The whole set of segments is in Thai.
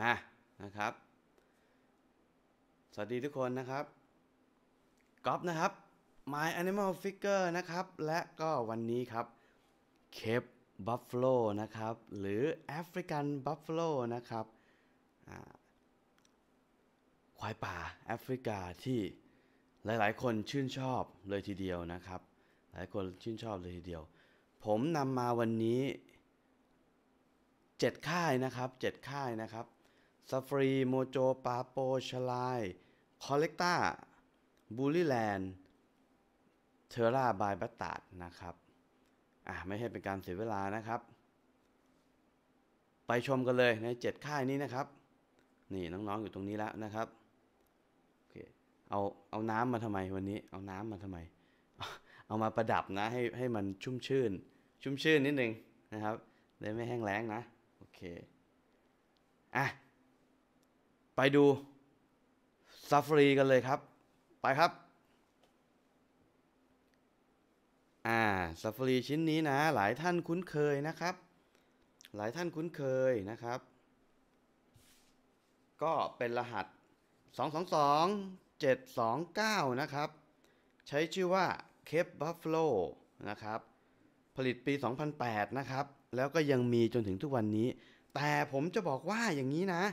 อ่ะนะครับ สวัสดีทุกคนนะครับ ก๊อฟนะครับ My Animal Figure นะครับ และก็วันนี้ครับ เคปบัฟเฟลนะครับ หรือแอฟริกันบัฟเฟลนะครับควายป่าแอฟริกาที่หลายๆคนชื่นชอบเลยทีเดียวนะครับ หลายคนชื่นชอบเลยทีเดียว ผมนำมาวันนี้7ค่ายนะครับ7ค่ายนะครับซฟรีโมโจปาโปชลายคอลเลกต้าบูลีแลนด์เทอร่าบายบัตตาดนะครับอ่าไม่ให้เป็นการเสียเวลานะครับ ไปชมกันเลยใน7ค่ายนี้นะครับ นี่น้องๆอยู่ตรงนี้แล้วนะครับโอเคเอาเอาน้ำมาทำไมวันนี้เอาน้ำมาทำไมเอามาประดับนะ ให้ให้มันชุ่มชื่น ชุ่มชื่นนิดนึงนะครับได้ไม่แห้งแล้งนะ โอเค อ่ะไปดูซัฟฟรีกันเลยครับ ไปครับ อ่าซัฟฟรีชิ้นนี้นะ หลายท่านคุ้นเคยนะครับ หลายท่านคุ้นเคยนะครับ ก็เป็นรหัส 222729 นะครับ ใช้ชื่อว่าเคปบัฟโลนะครับ ผลิตปี 2008 นะครับ แล้วก็ยังมีจนถึงทุกวันนี้ แต่ผมจะบอกว่าอย่างนี้นะ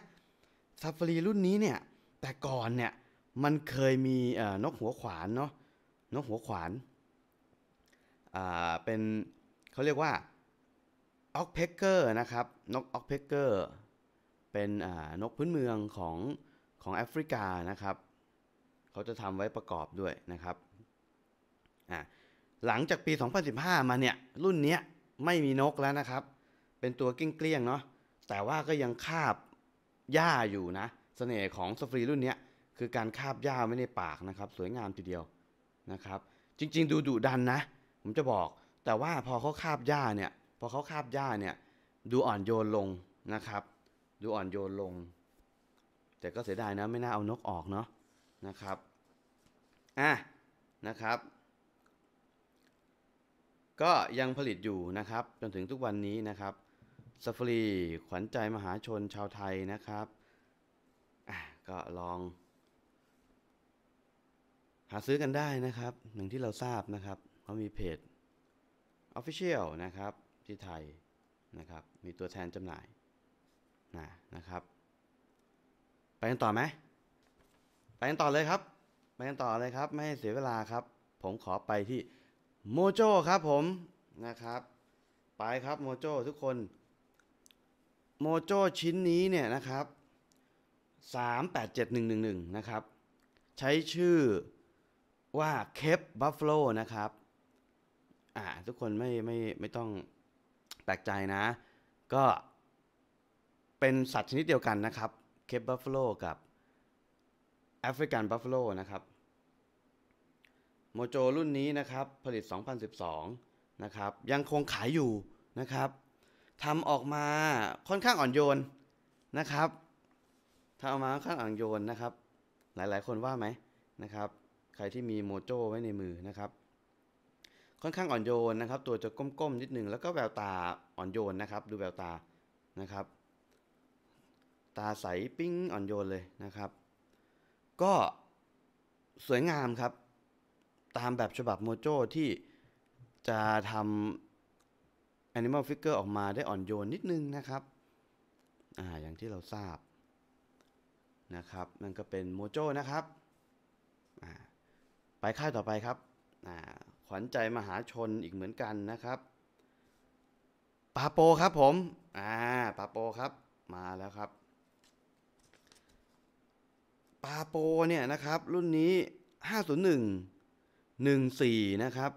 ซาฟารีรุ่นนี้เนี่ย แต่ก่อนเนี่ย มันเคยมีนกหัวขวานเนาะนกหัวขวานเป็นเขาเรียกว่าออกเพกเกอร์นะครับนกออกเพกเกอร์เป็นนกพื้นเมืองของของแอฟริกานะครับเขาจะทำไว้ประกอบด้วยนะครับหลังจากปี 2015 มาเนี่ย รุ่นนี้ไม่มีนกแล้วนะครับ เป็นตัวเกลี้ยงๆเนาะแต่ว่าก็ยังคาบหญ้าอยู่นะสเสน่ห์ของสฟรีรุ่นนี้คือการคาบหญ้าไว้ในปากนะครับ สวยงามทีเดียวนะครับ จริง ๆ ดูดุดันนะ ผมจะบอกแต่ว่าพอเขาคาบหญ้าเนี่ย พอเขาคาบหญ้าเนี่ย ดูอ่อนโยนลงนะครับ ดูอ่อนโยนลง แต่ก็เสียดายนะไม่น่าเอานกออกเนาะนะครับอ่ะนะครับ ก็ยังผลิตอยู่นะครับจนถึงทุกวันนี้นะครับซัฟรีขวัญใจมหาชนชาวไทยนะครับ ก็ลอง หาซื้อกันได้นะครับหนึ่งที่เราทราบนะครับเขามีเพจ Official นะครับ ที่ไทยนะครับ มีตัวแทนจำหน่ายนะนะครับ ไปกันต่อไหมไปกันต่อเลยครับไปกันต่อเลยครับ ไม่เสียเวลาครับ ผมขอไปที่ โมโจครับ ผมนะครับไปครับโมโจทุกคนโมโจชิ้นนี้เนี่ยนะครับ 387111 นะครับ ใช้ชื่อว่าเคปบัฟฟโลนะครับ อ่าทุกคนไม่ไม่ไม่ต้องแปลกใจนะ ก็เป็นสัตว์ชนิดเดียวกันนะครับ เคปบัฟฟโลกับแอฟริกันบัฟฟโลนะครับ โมโจรุ่นนี้นะครับผลิต 2012 นะครับ ยังคงขายอยู่นะครับทำออกมาค่อนข้างอ่อนโยนนะครับทำออกมาค่อนข้างอ่อนโยนนะครับ หลายๆคนว่าไหมนะครับ ใครที่มีโมโจไว้ในมือนะครับ ค่อนข้างอ่อนโยนนะครับ ตัวจะก้มๆนิดหนึ่ง แล้วก็แววตาอ่อนโยนนะครับ ดูแววตานะครับ ตาใสปิ้งอ่อนโยนเลยนะครับ ก็สวยงามครับ ตามแบบฉบับโมโจที่จะทำแอนิมอลฟิกเกออกมาได้อ่อนโยนนิดนึงนะครับอ่าอย่างที่เราทราบนะครับ มันก็เป็นโมโจนะครับอ่าไปค่ายต่อไปครับอ่าขวัญใจมหาชนอีกเหมือนกันนะครับ ปาโปครับผมอ่าปาโปครับมาแล้วครับ ปาโปเนี่ยนะครับ รุ่นนี้ 501 14 นะครับ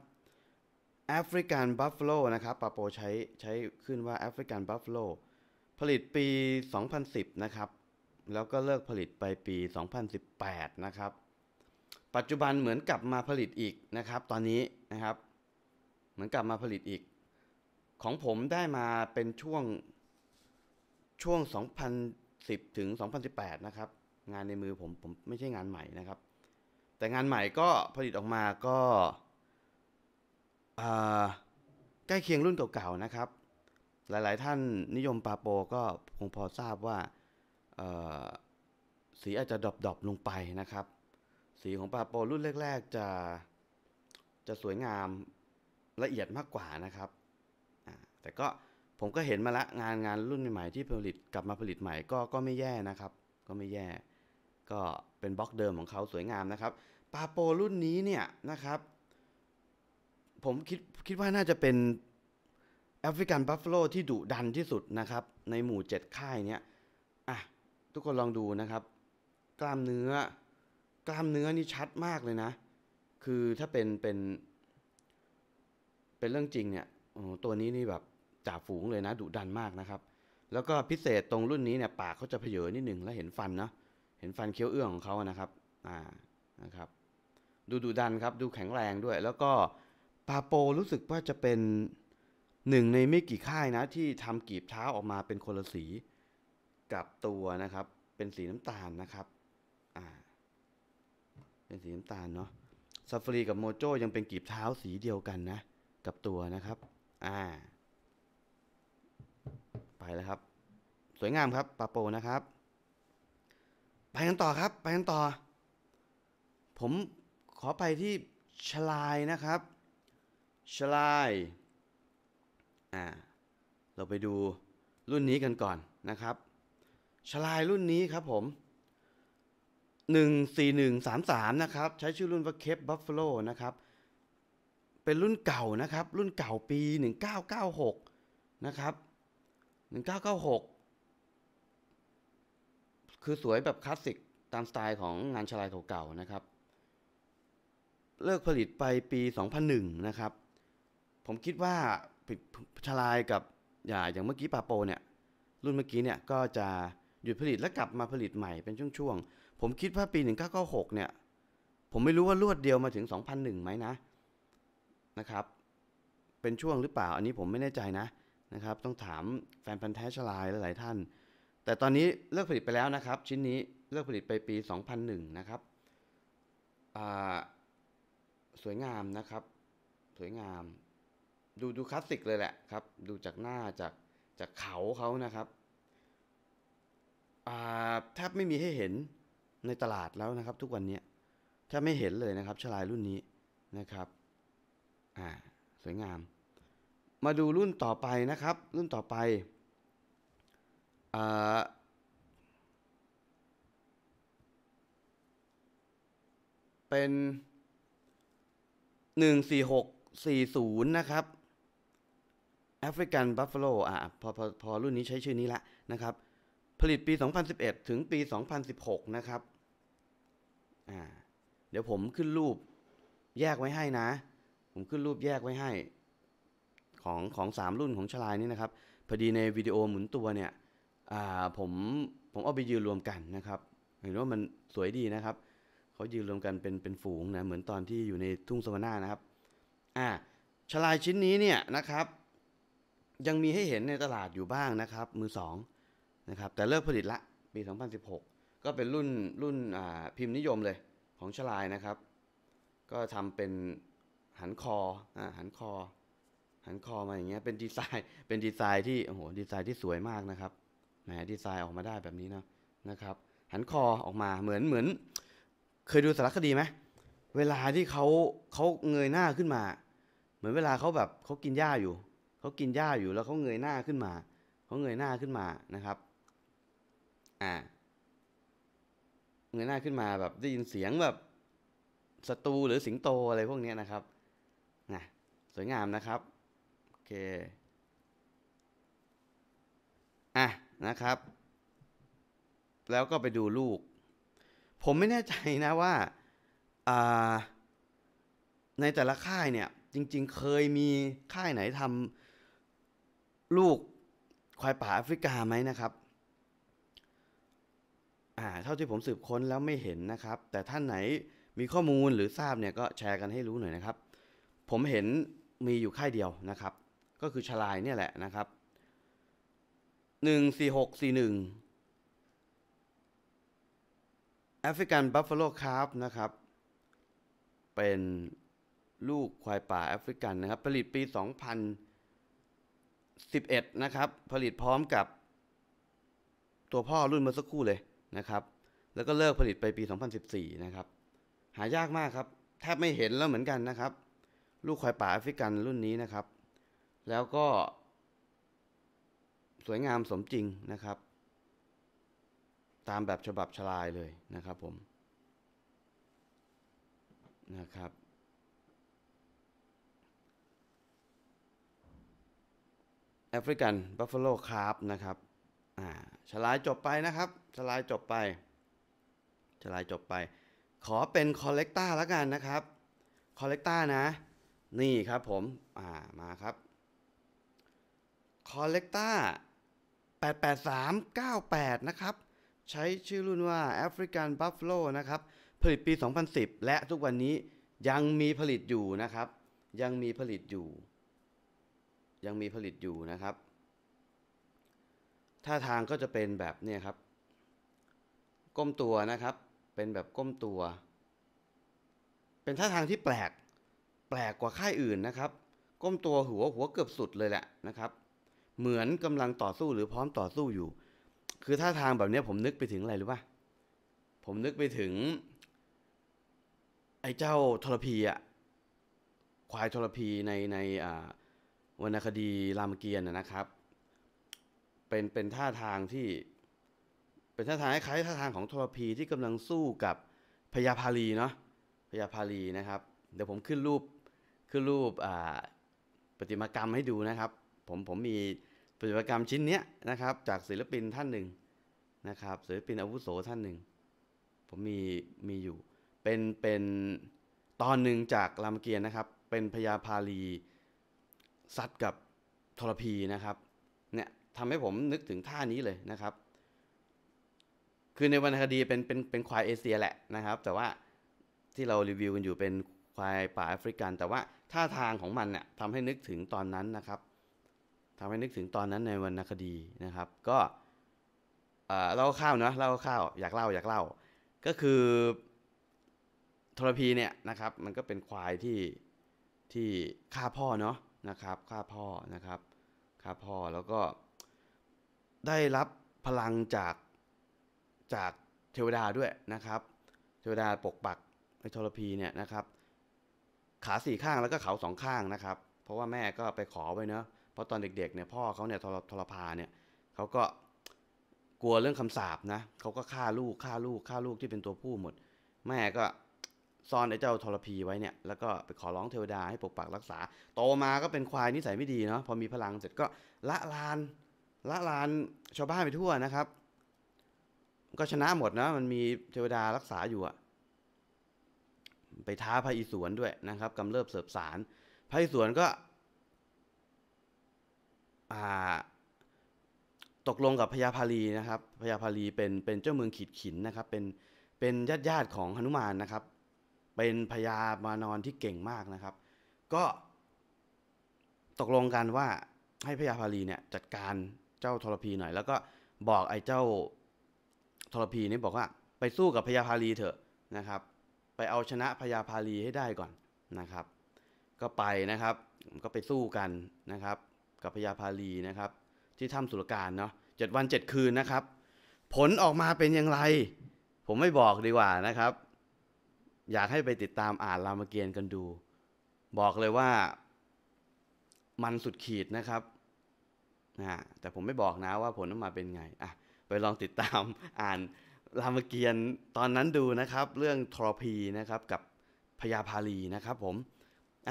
แอฟริกันบัฟเฟโลนะครับปาโปใช้ใช้ขึ้นว่าแอฟริกันบัฟเฟโลผลิตปี 2010 นะครับแล้วก็เลิกผลิตไปปี 2018 นะครับปัจจุบันเหมือนกลับมาผลิตอีกนะครับ ตอนนี้นะครับ เหมือนกลับมาผลิตอีก ของผมได้มาเป็นช่วงช่วง 2010 ถึง 2018 นะครับงานในมือผมผมไม่ใช่งานใหม่นะครับ แต่งานใหม่ก็ผลิตออกมาก็ใกล้เคียงรุ่นเก่าๆนะครับ หลายๆท่านนิยมปาโปก็คงพอทราบว่าสีอาจจะดรอปๆลงไปนะครับ สีของปาโปรุ่นแรกๆจะจะสวยงามละเอียดมากกว่านะครับ แต่ก็ผมก็เห็นมาละงานงานรุ่นใหม่ๆ ที่ผลิตกลับมาผลิตใหม่ก็ก็ไม่แย่นะครับ ก็ไม่แย่ ก็เป็นบล็อกเดิมของเขาสวยงามนะครับ ปาโปรุ่นนี้เนี่ยนะครับผมคิดคิดว่าน่าจะเป็นแอฟริกันบัฟฟาโลที่ดุดันที่สุดนะครับ ในหมู่เจ็ดค่ายเนี้ยอ่ะทุกคนลองดูนะครับ กล้ามเนื้อ กล้ามเนื้อนี่ชัดมากเลยนะ คือถ้าเป็นเป็น เป็นเรื่องจริงเนี่ยตัวนี้นี่แบบจ่าฝูงเลยนะดุดันมากนะครับ แล้วก็พิเศษตรงรุ่นนี้เนี่ย ปากเขาจะเพเยอนิดหนึ่งแล้วเห็นฟันเนาะเห็นฟันเคี้ยวเอื้องของเขานะครับ อ่านะครับ ดูดุดันครับ ดูแข็งแรงด้วย แล้วก็ปาโปรู้สึกว่าจะเป็นหนึ่งในไม่กี่ค่ายนะ ที่ทำกีบเท้าออกมาเป็นคนละสีกับตัวนะครับ เป็นสีน้ำตาลนะครับ อ่า เป็นสีน้ำตาลเนาะซาฟรีกับโมโจยังเป็นกีบเท้าสีเดียวกันนะ กับตัวนะครับ อ่า ไปแล้วครับ สวยงามครับ ปาโปนะครับ ไปกันต่อครับ ไปกันต่อ ผมขอไปที่ชลายนะครับชลาย อ่า เราไปดูรุ่นนี้กันก่อนนะครับ ชลายรุ่นนี้ครับผม 14133 นะครับ ใช้ชื่อรุ่นว่า เคปบัฟเฟโลนะครับ เป็นรุ่นเก่านะครับ รุ่นเก่าปี 1996 นะครับ 1996 คือสวยแบบคลาสสิกตามสไตล์ของงานชลายเก่าๆนะครับ เลิกผลิตไปปี 2001 นะครับผมคิดว่าปิดชลายกับอย่างเมื่อกี้ปาโปเนี่ยรุ่นเมื่อกี้เนี่ยก็จะหยุดผลิตแล้วกลับมาผลิตใหม่เป็นช่วงๆ ผมคิดว่าปี 1996เนี่ยผมไม่รู้ว่ารวดเดียวมาถึง 2001ไหมนะนะครับเป็นช่วงหรือเปล่าอันนี้ผมไม่แน่ใจนะนะครับต้องถามแฟนพันธ์แท้ชลายลหลายๆท่าน แต่ตอนนี้เลิกผลิตไปแล้วนะครับ ชิ้นนี้เลิกผลิตไปปี 2001นะครับสวยงามนะครับ สวยงามดูดูคลาสสิกเลยแหละครับ ดูจากหน้าจากจากเขาเขานะครับแทบไม่มีให้เห็นในตลาดแล้วนะครับ ทุกวันนี้แทบไม่เห็นเลยนะครับชลายรุ่นนี้นะครับอ่าสวยงาม มาดูรุ่นต่อไปนะครับ รุ่นต่อไปอ่าเป็น14640นะครับแอฟริกันบัฟฟาโลอ่ะพอพอ พอรุ่นนี้ใช้ชื่อนี้ละนะครับ ผลิตปี 2011 ถึงปี 2016 นะครับอ่าเดี๋ยวผมขึ้นรูปแยกไว้ให้นะ ผมขึ้นรูปแยกไว้ให้ ของของสามรุ่นของชลายนี่นะครับ พอดีในวิดีโอหมุนตัวเนี่ยอ่าผมผมเอาไปยืนรวมกันนะครับ เห็นว่ามันสวยดีนะครับเขายืนรวมกันเป็นเป็นฝูงนะ เหมือนตอนที่อยู่ในทุ่งสวนานะครับ อ่าชลายชิ้นนี้เนี่ยนะครับยังมีให้เห็นในตลาดอยู่บ้างนะครับ มือสองนะครับแต่เลิกผลิตละปี2016 ก็เป็นรุ่นรุ่นพิมพ์นิยมเลยของชลายนะครับ ก็ทำเป็นหันคออหันคอหันคอมาอย่างเงี้ยเป็นดีไซน์ เป็นดีไซน์ที่โอ้โหดีไซน์ที่สวยมากนะครับแหมดีไซน์ออกมาได้แบบนี้นะนะครับหันคอออกมาเหมือนเหมือน เคยดูสารคดีไหมเวลาที่เขาเขาเงยหน้าขึ้นมา เหมือนเวลาเขาแบบเขากินหญ้าอยู่เขากินหญ้าอยู่แล้วเขาเงยหน้าขึ้นมาเขาเงยหน้าขึ้นมานะครับ อ่า เงยหน้าขึ้นมาแบบได้ยินเสียงแบบศัตรูหรือสิงโตอะไรพวกนี้นะครับนะสวยงามนะครับโอเคอ่ะนะครับ แล้วก็ไปดูลูก ผมไม่แน่ใจนะว่าอ่าในแต่ละค่ายเนี่ย จริง ๆ เคยมีค่ายไหนทำลูกควายป่าแอฟริกาไหมนะครับอ่าเท่าที่ผมสืบค้นแล้วไม่เห็นนะครับ แต่ท่านไหนมีข้อมูลหรือทราบเนี่ยก็แชร์กันให้รู้หน่อยนะครับ ผมเห็นมีอยู่ค่ายเดียวนะครับ ก็คือชลายเนี่ยแหละนะครับ 14641แอฟริกันบัฟฟาโลคาร์ฟนะครับ เป็นลูกควายป่าแอฟริกันนะครับ ผลิตปี2000 11 นะครับ ผลิตพร้อมกับ ตัวพ่อรุ่นเมื่อสักครู่เลยนะครับ แล้วก็เลิกผลิตไปปี 2014 นะครับ หายากมากครับแทบไม่เห็นแล้วเหมือนกันนะครับ ลูกควายป่าแอฟริกันรุ่นนี้นะครับ แล้วก็ สวยงามสมจริงนะครับ ตามแบบฉบับชลายเลยนะครับ ผม นะครับแอฟริกันบัฟฟาโลคาร์ฟนะครับ อ่าฉลายจบไปนะครับฉลายจบไป ฉลายจบไป ขอเป็นคอลเลกต้าแล้วกันนะครับ คอลเลกต้านะ นี่ครับผม อ่า มาครับ คอลเลกต้า88398 นะครับ ใช้ชื่อรุ่นว่า African Buffalo นะครับ ผลิตปี 2010 และทุกวันนี้ยังมีผลิตอยู่นะครับ ยังมีผลิตอยู่ยังมีผลิตอยู่นะครับ ท่าทางก็จะเป็นแบบเนี่ยครับ ก้มตัวนะครับ เป็นแบบก้มตัว เป็นท่าทางที่แปลกแปลกกว่าค่ายอื่นนะครับ ก้มตัวหัวหัวเกือบสุดเลยแหละนะครับ เหมือนกำลังต่อสู้หรือพร้อมต่อสู้อยู่ คือท่าทางแบบนี้ผมนึกไปถึงอะไรหรือว่า ผมนึกไปถึง ไอ้เจ้าทรพีอะควายทรพีในในอ่าวรรณคดีรามเกียรตินะครับเป็นเป็นท่าทางที่ เป็นท่าทางคล้ายท่าทางของทรพีที่กำลังสู้กับพญาพาลีเนาะพญาพาลีนะครับ เดี๋ยวผมขึ้นรูปขึ้นรูปอ่าประติมากรรมให้ดูนะครับ ผมผมมีประติมากรรมชิ้นเนี้ยนะครับ จากศิลปินท่านหนึ่งนะครับศิลปินอาวุโสท่านหนึ่งผมมีมีอยู่ เป็นเป็นตอนหนึ่งจากรามเกียรตินะครับ เป็นพญาพาลีซัดกับทรพีนะครับเนี่ยทำให้ผมนึกถึงท่านี้เลยนะครับ คือในวรรณคดีเป็นเป็นเป็นควายเอเชียแหละนะครับ แต่ว่าที่เรารีวิวกันอยู่เป็นควายป่าแอฟริกันแต่ว่าท่าทางของมันเนี่ยทำให้นึกถึงตอนนั้นนะครับทำให้นึกถึงตอนนั้นในวรรณคดีนะครับ ก็เล่าข้าวนะเล่าข้าวอยากเล่าอยากเล่าก็คือทรพีเนี่ยนะครับ มันก็เป็นควายที่ที่ฆ่าพ่อเนาะนะครับข้าพ่อ นะครับข้าพ่อ แล้วก็ได้รับพลังจากจากเทวดาด้วยนะครับ เทวดาปกปักในทรพีเนี่ยนะครับ ขาสี่ข้างแล้วก็เขาสองข้างนะครับ เพราะว่าแม่ก็ไปขอไว้เนะเพราะตอนเด็กๆเนี่ยพ่อเขาเนี่ยทรทรพาเนี่ยเขาก็กลัวเรื่องคำสาปนะเขาก็ฆ่าลูกฆ่าลูกฆ่าลูกที่เป็นตัวผู้หมด แม่ก็ซ่อนไอ้เจ้าทรพีไว้เนี่ยแล้วก็ไปขอร้องเทวดาให้ปกปักรักษา โตมา ก็เป็นควายนิสัยไม่ดีเนาะพอมีพลังเสร็จก็ละลานละลานชาวบ้านไปทั่วนะครับ ก็ชนะหมดนะ มันมีเทวดารักษาอยู่อะไปท้าพระอิศวรด้วยนะครับกำเริบเสบสารพระอิศวรก็ตกลงกับพญาพาลีนะครับพญาพาลีเป็นเป็นเจ้าเมืองขีดขินนะครับ เป็นเป็นญาติญาติของหนุมานนะครับเป็นพญามานอนที่เก่งมากนะครับ ก็ตกลงกันว่าให้พญาพาลีเนี่ย จัดการเจ้าทรพีหน่อย แล้วก็บอกไอ้เจ้าทรพีนี่บอกว่า ไปสู้กับพญาพาลีเถอะนะครับ ไปเอาชนะพญาพาลีให้ได้ก่อนนะครับ ก็ไปนะครับก็ไปสู้กันนะครับ กับพญาพาลีนะครับ ที่ถ้ำสุรการเนาะเจ็ดวันเจ็ดคืนนะครับ ผลออกมาเป็นอย่างไร ผมไม่บอกดีกว่านะครับอยากให้ไปติดตามอ่านรามเกียรติ์กันดู บอกเลยว่า มันสุดขีดนะครับนะแต่ผมไม่บอกนะว่าผลออกมาเป็นไงอ่ะไปลองติดตามอ่านรามเกียรติ์ตอนนั้นดูนะครับ เรื่องทรพีนะครับ กับพญาพาลีนะครับผม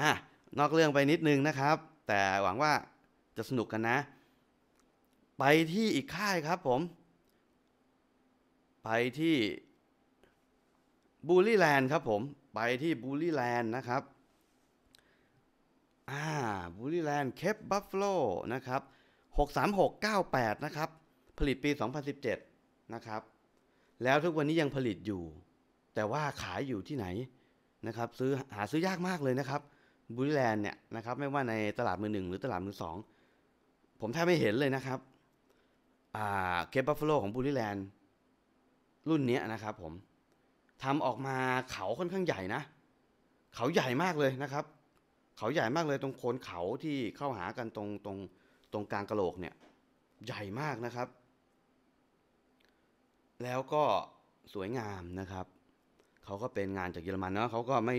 อ่ะนอกเรื่องไปนิดนึงนะครับ แต่หวังว่าจะสนุกกันนะ ไปที่อีกค่ายครับผม ไปที่บูลลี่แลนด์ครับผมไปที่บูลลี่แลนด์นะครับอ่าบูลลี่แลนด์เคปบัฟฟโลนะครับ63698นะครับ ผลิตปี2017นะครับ แล้วทุกวันนี้ยังผลิตอยู่ แต่ว่าขายอยู่ที่ไหนนะครับ ซื้อหาซื้อยากมากเลยนะครับบูร่แลนด์เนี่ยนะครับไม่ว่าในตลาดมือหนึ่งหรือตลาดมือสองผมแทบไม่เห็นเลยนะครับอ่าเคปบัฟเฟโลของบูร่แลนด์รุ่นนี้นะครับ ผมทำออกมาเขาค่อนข้างใหญ่นะ เขาใหญ่มากเลยนะครับ เขาใหญ่มากเลยตรงโคนเขาที่เข้าหากันตรงตรงตรงกลางกระโหลกเนี่ย ใหญ่มากนะครับ แล้วก็สวยงามนะครับ เขาก็เป็นงานจากเยอรมันเนาะเขาก็ไม่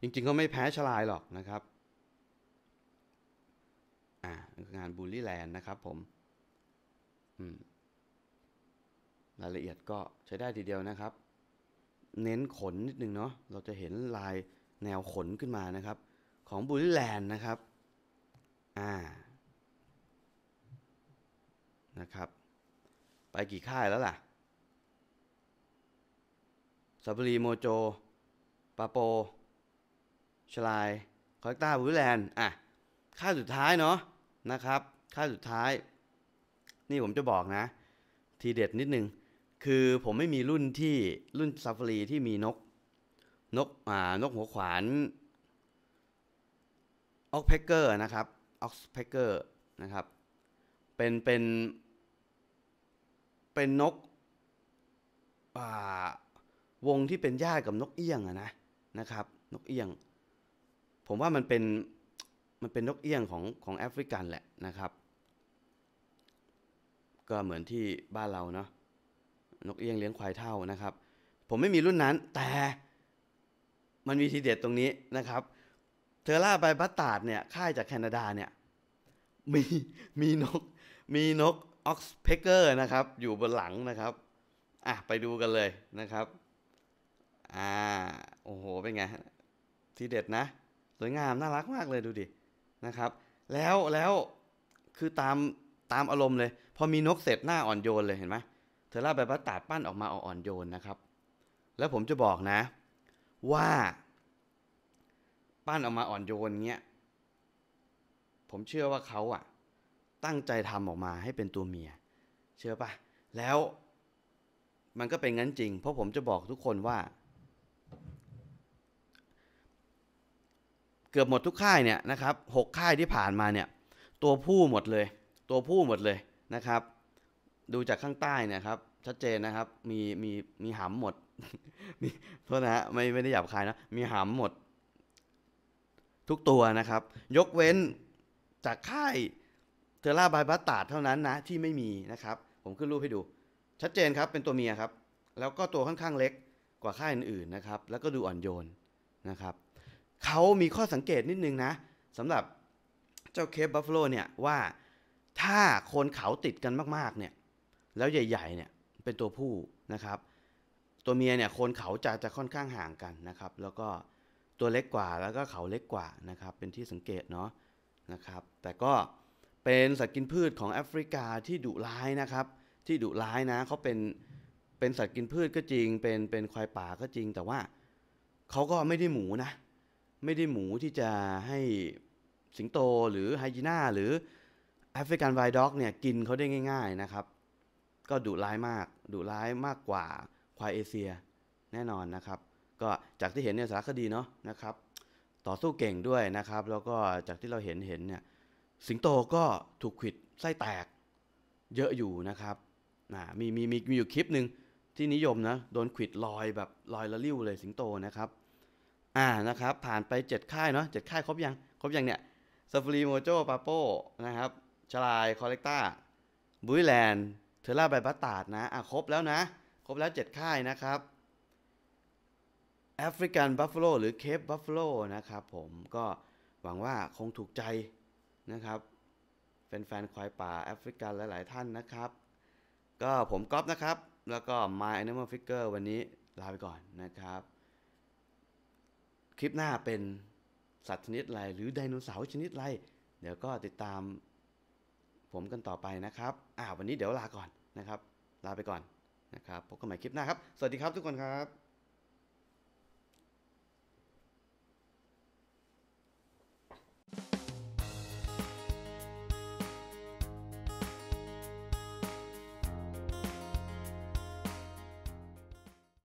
จริงๆเขาไม่แพ้ชลายหรอกนะครับ อ่างานบูลลี่แลนด์นะครับผม รายละเอียดก็ใช้ได้ทีเดียวนะครับเน้นขนนิดนึงเนาะ เราจะเห็นลายแนวขนขึ้นมานะครับของบุลแลนด์นะครับ อ่า นะครับ ไปกี่ค่ายแล้วล่ะซาบรีโมโจ ปาโป ชลาย คอยต้าบุลแลนด์ อ่ะค่ายสุดท้ายเนาะ นะครับ ค่ายสุดท้าย นี่ผมจะบอกนะ ทีเด็ดนิดนึงคือ ผมไม่มีรุ่นที่รุ่นซาฟารีที่มีนกนกอ่านกหัวขวานออกเพกเกอร์นะครับออกเพกเกอร์นะครับ เป็นเป็นเป็นนกป่าวงที่เป็นญาติกับนกเอี้ยงอะนะนะครับ นกเอี้ยง ผมว่ามันเป็นมันเป็นนกเอี้ยงของของแอฟริกันแหละนะครับ ก็เหมือนที่บ้านเราเนาะนกเอี้ยงเลี้ยงควายเท่านะครับ ผมไม่มีรุ่นนั้น แต่มันมีทีเด็ดตรงนี้นะครับเทอร่าไบบัตตาดเนี่ย ค่ายจากแคนาดาเนี่ย มีมีนกมีนกออกซ์เพเกอร์นะครับ อยู่บนหลังนะครับ อ่ะไปดูกันเลยนะครับอ่าโอ้โหเป็นไงทีเด็ดนะ สวยงามน่ารักมากเลยดูดินะครับ แล้วแล้วคือตามตามอารมณ์เลย พอมีนกเสร็จหน้าอ่อนโยนเลยเห็นไหมเทล่าแบบัาตัดปั้นออกมาอ่อนโยนนะครับ แล้วผมจะบอกนะ ว่าปั้นออกมาอ่อนโยนเงี้ย ผมเชื่อว่าเขาอ่ะตั้งใจทำออกมาให้เป็นตัวเมียเชื่อปะแล้วมันก็เป็นงั้นจริง เพราะผมจะบอกทุกคนว่า เกือบหมดทุกค่ายเนี่ยนะครับหกค่ายที่ผ่านมาเนี่ย ตัวผู้หมดเลย ตัวผู้หมดเลยนะครับดูจากข้างใต้นะครับ ชัดเจนนะครับมีมีมีหำหมดมีโทษนะฮะไม่ไม่ได้หยาบคายนะมีหำหมด ทุกตัวนะครับ ยกเว้นจากค่ายเทอร่าบายบัตตาดเท่านั้นนะที่ไม่มีนะครับ ผมขึ้นรูปให้ดูชัดเจนครับเป็นตัวเมียครับแล้วก็ตัวค่อนข้างเล็กกว่าค่ายอื่นๆนะครับแล้วก็ดูอ่อนโยนนะครับเขามีข้อสังเกตนิดนึงนะสำหรับเจ้าเคปบัฟฟาโลเนี่ยว่าถ้าโคนเขาติดกันมากๆเนี่ยแล้วใหญ่ ๆเนี่ยเป็นตัวผู้นะครับ ตัวเมียเนี่ยโคนเขาจะจะค่อนข้างห่างกันนะครับ แล้วก็ตัวเล็กกว่าแล้วก็เขาเล็กกว่านะครับ เป็นที่สังเกตเนาะนะครับ แต่ก็เป็นสัตว์กินพืชของแอฟริกาที่ดุร้ายนะครับ ที่ดุร้ายนะ เขาเป็นเป็นสัตว์กินพืชก็จริง เป็นเป็นควายป่าก็จริง แต่ว่าเขาก็ไม่ได้หมูนะ ไม่ได้หมูที่จะให้สิงโตหรือไฮยีน่าหรือแอฟริกันไวด็อกเนี่ยกินเขาได้ง่าย ๆ นะครับก็ดุร้ายมาก ดุร้ายมากกว่า ควายเอเชียแน่นอนนะครับ ก็จากที่เห็นเนี่ยสารคดีเนาะนะครับ ต่อสู้เก่งด้วยนะครับ แล้วก็จากที่เราเห็นเห็นเนี่ยสิงโตก็ถูกขิดไส้แตกเยอะอยู่นะครับนะมีมีมี มีอยู่คลิปหนึ่งที่นิยมนะ โดนขิดลอยแบบลอยละลิ้วเลยสิงโตนะครับ อ่า นะครับ ผ่านไป7ค่ายเนาะดค่ายครบยัง ครบยังเนี่ยซาฟรีโมโจ ปาโป้ นะครับชลายคอเลกต้าบุยแลนด์เทล่าไบบัตตาดนะอ่ะครบแล้วนะ ครบแล้ว7ค่ายนะครับแอฟริกันบัฟฟาโลหรือเคปบัฟฟาโลนะครับผมก็หวังว่าคงถูกใจนะครับเป็นแฟนควายป่าแอฟริกันหลายๆท่านนะครับ ก็ผมก๊อฟนะครับ แล้วก็ My Animal Figure วันนี้ลาไปก่อนนะครับ คลิปหน้าเป็นสัตว์ชนิดอะไร หรือไดโนเสาร์ชนิดอะไร เดี๋ยวก็ติดตามผมกันต่อไปนะครับอ่าวันนี้เดี๋ยวลาก่อนนะครับ ลาไปก่อนนะครับ พบกันใหม่คลิปหน้าครับ สวัสดีครับทุกคนครับ